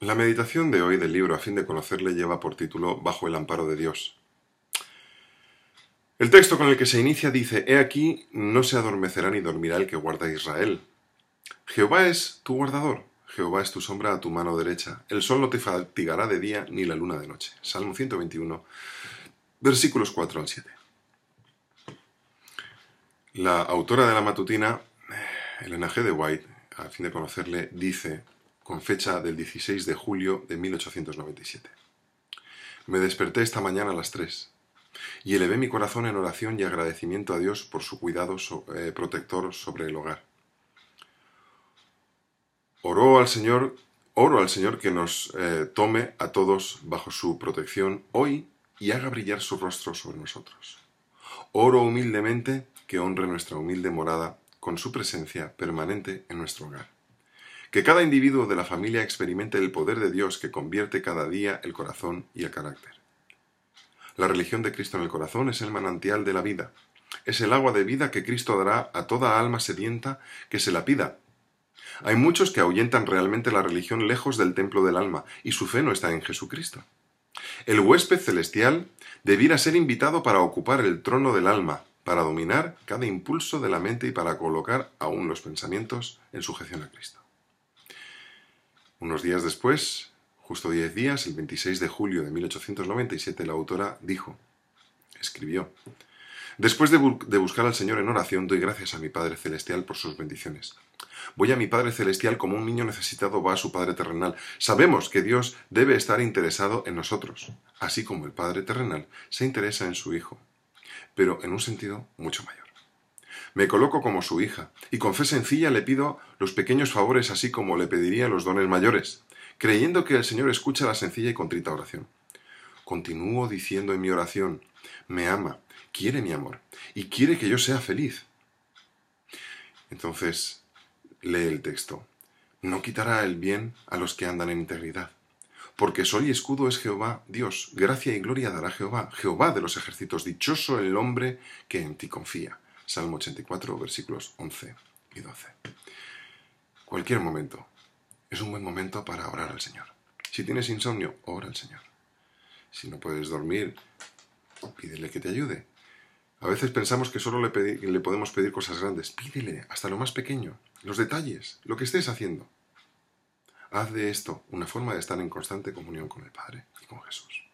La meditación de hoy del libro a fin de conocerle lleva por título Bajo el amparo de Dios. El texto con el que se inicia dice, He aquí, no se adormecerá ni dormirá el que guarda a Israel. Jehová es tu guardador, Jehová es tu sombra a tu mano derecha, el sol no te fatigará de día ni la luna de noche. Salmo 121, versículos 4 al 7. La autora de la matutina, Elena G. de White, a fin de conocerle, dice, con fecha del 16 de julio de 1897. Me desperté esta mañana a las 3 y elevé mi corazón en oración y agradecimiento a Dios por su cuidado eh, protector sobre el hogar. Oro al Señor, oro al Señor que nos eh, tome a todos bajo su protección hoy y haga brillar su rostro sobre nosotros. Oro humildemente que honre nuestra humilde morada con su presencia permanente en nuestro hogar. Que cada individuo de la familia experimente el poder de Dios que convierte cada día el corazón y el carácter. La religión de Cristo en el corazón es el manantial de la vida. Es el agua de vida que Cristo dará a toda alma sedienta que se la pida. Hay muchos que ahuyentan realmente la religión lejos del templo del alma, y su fe no está en Jesucristo. El huésped celestial debiera ser invitado para ocupar el trono del alma, para dominar cada impulso de la mente y para colocar aún los pensamientos en sujeción a Cristo. Unos días después, justo diez días, el 26 de julio de 1897, la autora dijo, escribió, Después de, de, buscar al Señor en oración, doy gracias a mi Padre Celestial por sus bendiciones. Voy a mi Padre Celestial como un niño necesitado va a su Padre terrenal. Sabemos que Dios debe estar interesado en nosotros, así como el Padre terrenal se interesa en su Hijo, pero en un sentido mucho mayor. Me coloco como su hija, y con fe sencilla le pido los pequeños favores así como le pediría los dones mayores, creyendo que el Señor escucha la sencilla y contrita oración. Continúo diciendo en mi oración, me ama, quiere mi amor, y quiere que yo sea feliz. Entonces, lee el texto. No quitará el bien a los que andan en integridad. Porque sol y escudo es Jehová, Dios, gracia y gloria dará Jehová, Jehová de los ejércitos, dichoso el hombre que en ti confía. Salmo 84, versículos 11 y 12. Cualquier momento es un buen momento para orar al Señor. Si tienes insomnio, ora al Señor. Si no puedes dormir, pídele que te ayude. A veces pensamos que solo le, podemos pedir cosas grandes. Pídele hasta lo más pequeño, los detalles, lo que estés haciendo. Haz de esto una forma de estar en constante comunión con el Padre y con Jesús.